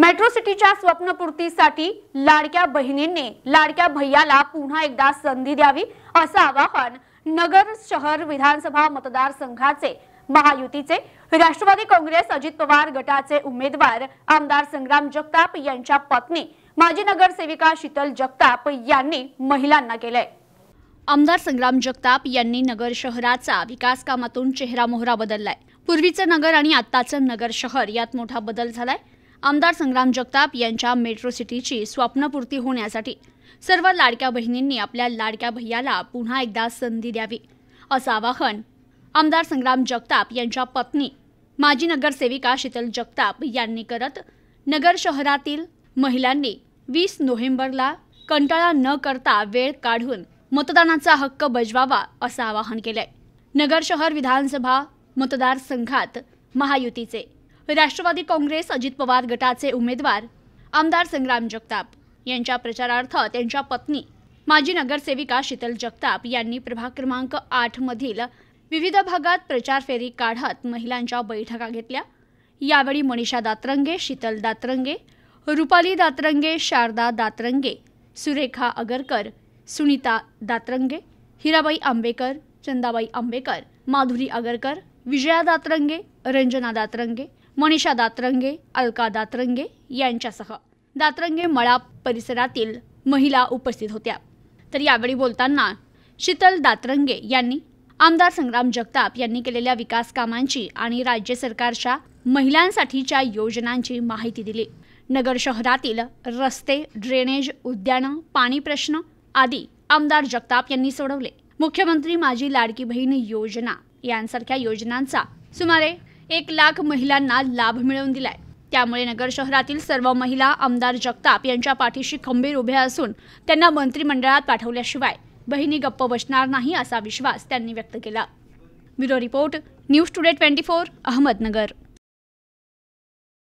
metro सिटीच्या स्वप्नपूर्तीसाठी लाडक्या बहिणींनी लाडक्या भैयाला पुन्हा एकदा संधी द्यावी असं आवाहन नगर शहर विधानसभा मतदारसंघाचे महायुतीचे राष्ट्रवादी काँग्रेस अजित पवार गटाचे उमेदवार आमदार संग्राम जगताप यांच्या पत्नी माजी नगरसेविका शीतल जगताप यांनी महिलांना केलंय आमदार संग्राम जगताप यांनी नगर शहराचा विकास कामातून चेहरा मोहरा बदललाय पूर्वीचं नगर आणि आताचं नगर शहर यात मोठा बदल झालाय आमदार संग्राम जगताप यांच्या मेट्रो सिटीची स्वप्नपूर्ती होण्यासाठी सर्व लाडक्या बहिणींनी आपल्या लाडक्या भैयाला पुन्हा एकदा संधी द्यावी असं आवाहन आमदार संग्राम जगताप यांच्या पत्नी माजी नगरसेविका शीतल जगताप यांनी करत नगर शहरातील महिलांनी वीस नोव्हेंबरला कंटाळा न करता वेळ काढून मतदानाचा हक्क बजवावा असं आवाहन केलंय नगर शहर विधानसभा मतदारसंघात महायुतीचे राष्ट्रवादी काँग्रेस अजित पवार गटाचे उमेदवार आमदार संग्राम जगताप यांच्या प्रचारार्थ त्यांच्या पत्नी माजी नगरसेविका शीतल जगताप यांनी प्रभाग क्रमांक आठमधील विविध भागात प्रचार फेरी काढत महिलांच्या बैठका घेतल्या यावेळी मनीषा दातरंगे शीतल दातरंगे रुपाली दातरंगे शारदा दातरंगे सुरेखा अगरकर सुनीता दातरंगे हिराबाई आंबेकर चंदाबाई आंबेकर माधुरी अगरकर विजया दातरंगे रंजना दातरंगे मनीषा दातरंगे अलका दातरंगे यांच्यासह दातरंगे मळा परिसरातील महिला उपस्थित होत्या तर यावेळी बोलताना शीतल दातरंगे यांनी आमदार संग्राम जगताप यांनी केलेल्या विकास कामांची आणि राज्य सरकारच्या महिलांसाठीच्या योजनांची माहिती दिली नगर शहरातील रस्ते ड्रेनेज उद्यानं पाणी प्रश्न आदी आमदार जगताप यांनी सोडवले मुख्यमंत्री माजी लाडकी बहीण योजना यांसारख्या योजनांचा सुमारे एक लाख महिलांना लाभ मिळवून दिलाय त्यामुळे नगर शहरातील सर्व महिला आमदार जगताप यांच्या पाठीशी खंबीर उभ्या असून त्यांना मंत्रिमंडळात पाठवल्याशिवाय बहिणी गप्प बसणार नाही असा विश्वास त्यांनी व्यक्त केला bureau report news today twenty four Ahmednagar